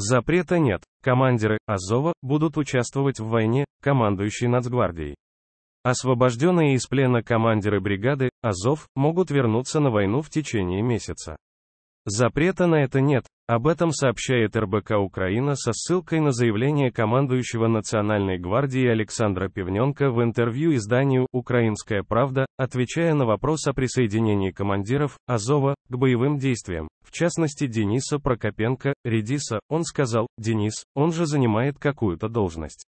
Запрета нет. Командиры Азова будут участвовать в войне, командующей Нацгвардией. Освобожденные из плена командиры бригады Азов могут вернуться на войну в течение месяца. Запрета на это нет, об этом сообщает РБК Украина со ссылкой на заявление командующего Национальной гвардии Александра Пивненко в интервью изданию «Украинская правда», отвечая на вопрос о присоединении командиров Азова к боевым действиям, в частности Дениса Прокопенко, Редиса, он сказал, Денис, он же занимает какую-то должность.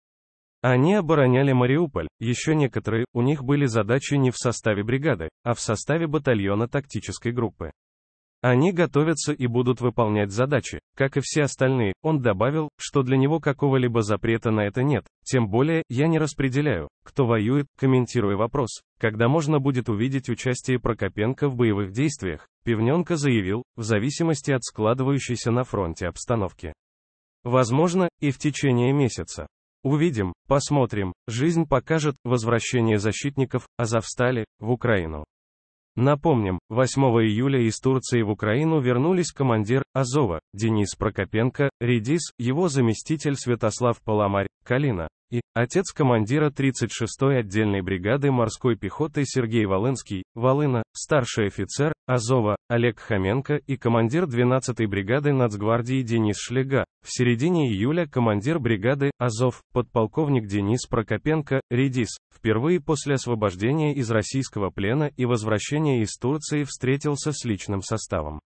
Они обороняли Мариуполь, еще некоторые, у них были задачи не в составе бригады, а в составе батальона тактической группы. Они готовятся и будут выполнять задачи, как и все остальные. Он добавил, что для него какого-либо запрета на это нет. Тем более, я не распределяю, кто воюет, комментируя вопрос, когда можно будет увидеть участие Прокопенко в боевых действиях. Пивненко заявил, в зависимости от складывающейся на фронте обстановки. Возможно, и в течение месяца. Увидим, посмотрим, жизнь покажет возвращение защитников Азовстали в Украину. Напомним, 8 июля из Турции в Украину вернулись командир Азова, Денис Прокопенко, Редис, его заместитель Святослав Поломарь, Калина и отец командира 36-й отдельной бригады морской пехоты Сергей Волынский, Волына, старший офицер Азова Олег Хоменко и командир 12-й бригады Нацгвардии Денис Шлега. В середине июля командир бригады Азов подполковник Денис Прокопенко Редис впервые после освобождения из российского плена и возвращения из Турции встретился с личным составом.